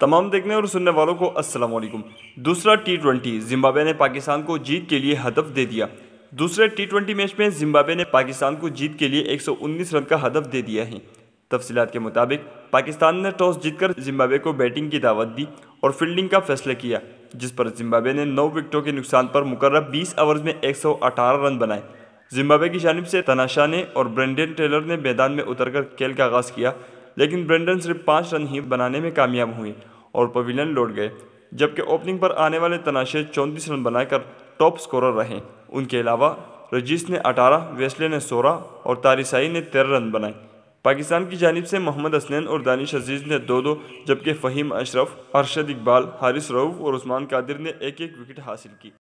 तमाम देखने और सुनने वालों को अस्सलाम वालेकुम दूसरा टी ट्वेंटी जिम्बाबे ने पाकिस्तान को जीत के लिए हदफ दे दिया दूसरे टी ट्वेंटी मैच में जिम्बाबे ने पाकिस्तान को जीत के लिए 119 रन का हदफ दे दिया है तफसीत के मुताबिक पाकिस्तान ने टॉस जीतकर जिम्बाबे को बैटिंग की दावत दी और फील्डिंग का फैसला किया जिस पर जिम्बाबे ने नौ विकेटों के नुकसान पर मुकर बीस ओवर में अठारह रन बनाए जिम्बाबे की जानब से तनाशा ने और ब्रेंडन टेलर ने मैदान में उतरकर खेल का आगाज़ किया लेकिन ब्रेंडन सिर्फ पाँच रन ही बनाने में कामयाब हुए और पवेलियन लौट गए जबकि ओपनिंग पर आने वाले तनाशे चौंतीस रन बनाकर टॉप स्कोरर रहे उनके अलावा रजीस ने 18, वेस्ले ने 16 और तारिसाई ने 13 रन बनाए पाकिस्तान की जानब से मोहम्मद हसनैन और दानिश अजीज़ ने दो दो जबकि फ़हीम अशरफ अरशद इकबाल हारिस रऊफ़ और उस्मान कादिर ने एक एक विकेट हासिल की